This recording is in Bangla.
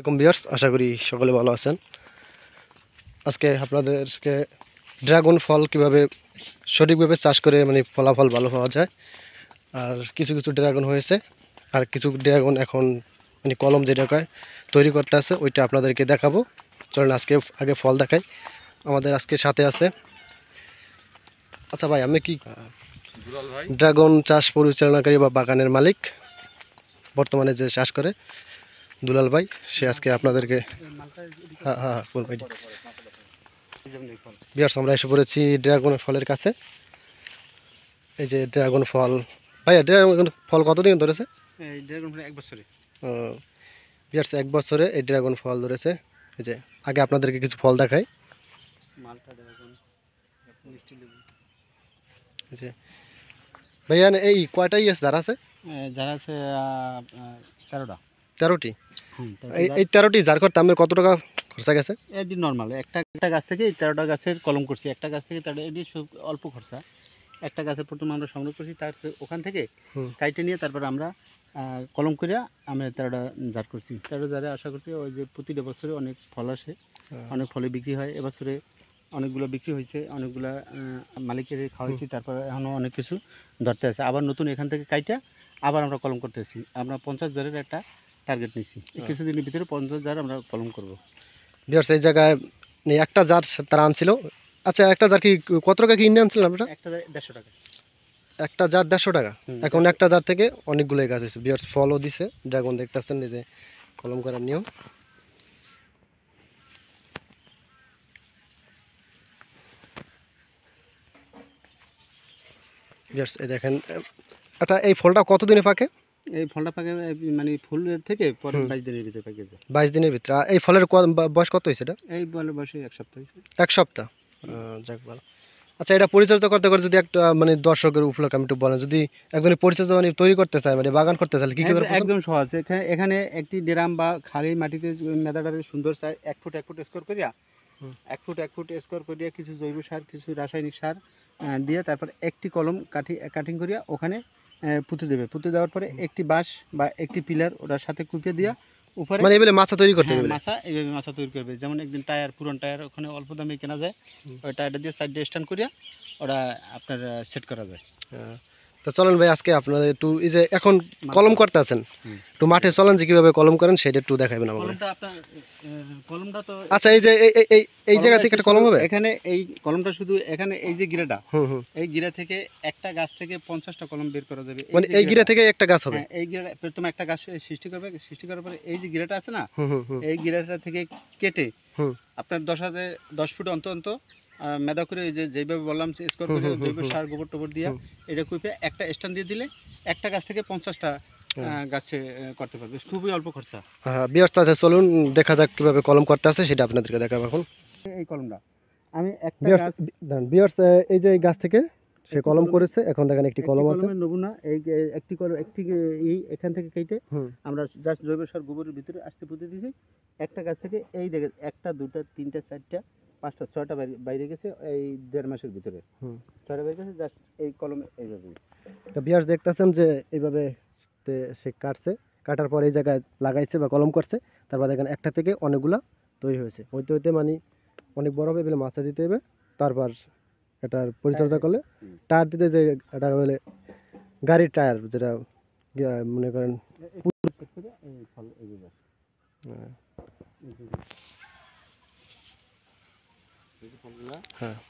এরকম বিয়ার্স আশা করি সকলে ভালো আছেন আজকে আপনাদেরকে ড্রাগন ফল কিভাবে সঠিকভাবে চাষ করে মানে ফলাফল ভালো পাওয়া যায় আর কিছু কিছু ড্রাগন হয়েছে আর কিছু ড্রাগন এখন মানে কলম যেটা কয় তৈরি করতে আছে ওইটা আপনাদেরকে দেখাবো চলেন আজকে আগে ফল দেখাই আমাদের আজকে সাথে আছে আচ্ছা ভাই আমি কি ড্রাগন চাষ পরিচালনাকারী বা বাগানের মালিক বর্তমানে যে চাষ করে দুলাল ভাই সে আজকে আপনাদেরকে হ্যাঁ, হ্যাঁ হ্যাঁ বল ভাই আমরা এসে পড়েছি ড্রাগন ফলের কাছে এই যে ড্রাগন ফল ভাইয়া ড্রাগন ফল কতদিন ধরেছে ড্রাগন এক বছরে এক এই ড্রাগন ফল ধরেছে এই যে আগে আপনাদেরকে কিছু ফল দেখাই যে ভাইয়া এই কয়টাই আছে ধারা আছে ধারা আছে তেরোটা তেরোটি এই তেরোটি মানে কত টাকা খরচা গেছে নর্মাল একটা একটা গাছ থেকে তেরোটা গাছের কলম করছি একটা গাছ থেকে তেরোটা এটি অল্প খরচা একটা গাছের আমরা সংগ্রহ করছি তার ওখান থেকে কাইটে নিয়ে তারপর আমরা কলম করে আমরা তেরোটা জার করছি জারে আশা করছি ওই যে প্রতিটা বছরে অনেক ফল আসে অনেক ফলে বিক্রি হয় এবছরে অনেকগুলো বিক্রি হয়েছে অনেকগুলা মালিকের খাওয়াইছি তারপর এখনও অনেক কিছু ধরতে আছে আবার নতুন এখান থেকে কাইটা আবার আমরা কলম করতেছি আমরা পঞ্চাশ জারের একটা টার্গেট নিয়েছি হ্যাঁ। কিছুদিনের ভিতরে পঞ্চাশ জার আমরা ফলন করবো বিহার এই জায়গায় মানে একটা জার তারা আনছিল আচ্ছা একটা জার কি কত টাকা কি ইন্ডিয়ান আপনারা একটা দেড়শো টাকা একটা জার দেড়শো টাকা এখন একটা জার থেকে অনেকগুলোই গাছ হয়েছে বিয়ার্স ফলও দিছে ড্রাগন দেখতেছেন নিজে কলম করার নিয়ম বিয়ার্স এই দেখেন এটা এই ফলটা কতদিনে পাকে এই ফলটা পাকে মানে ফুল থেকে পরে বাইশ দিনের ভিতরে পাকে যায় বাইশ দিনের ভিতরে এই ফলের বয়স কত হয়েছে এটা এই ফলের বয়সে এক সপ্তাহ এক সপ্তাহ যাক ভালো আচ্ছা এটা পরিচর্যা করতে করে যদি একটা মানে দর্শকের উপলক্ষে আমি একটু বলেন যদি একজনের পরিচর্যা মানে তৈরি করতে চায় মানে বাগান করতে চাই কী করে একদম সহজ এখানে এখানে একটি ড্রাম বা খালি মাটিতে মেদাটা সুন্দর চায় এক ফুট এক ফুট স্কোর করিয়া এক ফুট এক ফুট স্কোর করিয়া কিছু জৈব সার কিছু রাসায়নিক সার দিয়ে তারপর একটি কলম কাঠি কাটিং করিয়া ওখানে পুঁতে দেবে পুঁতে দেওয়ার পরে একটি বাঁশ বা একটি পিলার ওটার সাথে কুপিয়ে দিয়া উপরে মানে এইভাবে মাছা তৈরি করতে হবে হ্যাঁ, মাছা এইভাবে মাথা তৈরি করবে যেমন একদিন টায়ার পুরন টায়ার ওখানে অল্প দামে কেনা যায় ওই টায়ারটা দিয়ে সাইড স্ট্যান্ড করিয়া ওটা আপনার সেট করা যায় হ্যাঁ। তা চলেন ভাই আজকে আপনাদের একটু এই যে এখন কলম করতে আছেন একটু মাঠে চলেন যে কীভাবে কলম করেন সেটা একটু দেখাবেন আমার আচ্ছা এই যে এই জায়গা থেকে কলম হবে এখানে এই কলমটা শুধু এখানে এই যে গিরাটা এই গিরা থেকে একটা গাছ থেকে পঞ্চাশটা কলম বের করা যাবে মানে এই গিরা থেকে একটা গাছ হবে হ্যাঁ, এই গিরাটা প্রথমে একটা গাছ সৃষ্টি করবে সৃষ্টি করার পরে এই যে গিরাটা আছে না এই গিরাটা থেকে কেটে আপনার দশ হাজার দশ ফুট অন্ত অন্ত মেদা করে যে যেভাবে বললাম স্কোয়ার করে জৈব সার গোবর টোবর দিয়া এটা কুপে একটা স্ট্যান্ড দিয়ে দিলে একটা গাছ থেকে পঞ্চাশটা গাছে করতে পারবে খুবই অল্প খরচা হ্যাঁ বিয়ার চাষে চলুন দেখা যাক কীভাবে কলম করতে আছে সেটা আপনাদেরকে দেখাবো এখন এই কলমটা আমি একটা বিয়ার্স এই যে গাছ থেকে সে কলম করেছে এখন দেখেন একটি কলম আছে কলমের নমুনা এই একটি কলম একটি এই এখান থেকে কেটে আমরা জাস্ট জৈব সার গোবরের ভিতরে আসতে পুঁতে দিয়েছি একটা গাছ থেকে এই দেখেন একটা দুটা তিনটা চারটা পাঁচটা ছয়টা বাইরে গেছে এই দেড় মাসের ভিতরে ছয়টা বাইরে গেছে জাস্ট এই কলমে এইভাবে তো বিয়াস দেখতেছেন যে এইভাবে সে কাটছে কাটার পর এই জায়গায় লাগাইছে বা কলম করছে তারপর দেখেন একটা থেকে অনেকগুলা তৈরি হয়েছে হইতে হইতে মানে অনেক বড় হবে এগুলো মাছটা দিতে হবে তারপর এটার পরিচর্যা করলে টায়ার দিতে যে এটা বলে গাড়ির টায়ার যেটা মনে করেন হ্যাঁ, হ্যাঁ।